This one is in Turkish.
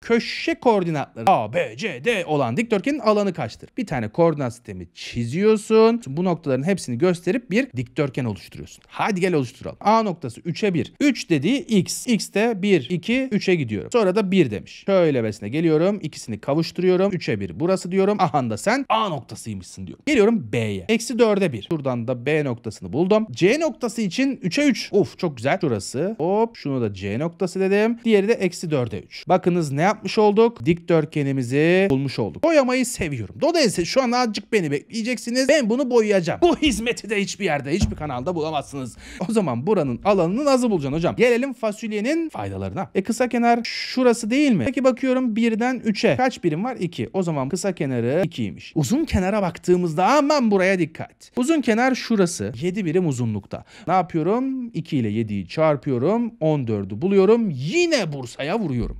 köşe koordinatları A, B, C, D olan dikdörtgenin alanı kaçtır? Bir tane koordinat sistemi çiziyorsun. Bu noktaların hepsini gösterip bir dikdörtgen oluşturuyorsun. Hadi gel oluşturalım. A noktası 3'e 1. 3 dediği x. x de 1, 2, 3'e gidiyorum. Sonra da 1 demiş. Şöyle besine geliyorum. ikisini kavuşturuyorum. 3'e 1 burası diyorum. Aha da sen A noktasıymışsın diyorum. Geliyorum B'ye. Eksi 4'e 1. Şuradan da B noktasını buldum. C noktası için 3'e 3. Uf çok güzel. Şurası. Hop şunu da C noktası dedim. Diğeri de eksi 4'e 3. Bakınız ne yapmış olduk? Dikdörtgenimizi bulmuş olduk. Boyamayı seviyorum. Dolayısıyla şu an azıcık beni bekleyeceksiniz. Ben bunu boyayacağım. Bu hizmeti de hiçbir yerde, hiçbir kanalda bulamazsınız. O zaman buranın alanını nasıl bulacaksın hocam? Gelelim fasulyenin faydalarına. E kısa kenar şurası değil mi? Peki bakıyorum birden üçe. Kaç birim var? İki. O zaman kısa kenarı ikiymiş. Uzun kenara baktığımızda aman buraya dikkat. Uzun kenar şurası. yedi birim uzunlukta. Ne yapıyorum? 2 ile 7'yi çarpıyorum. 14'ü buluyorum. Yine Bursa'ya vuruyorum.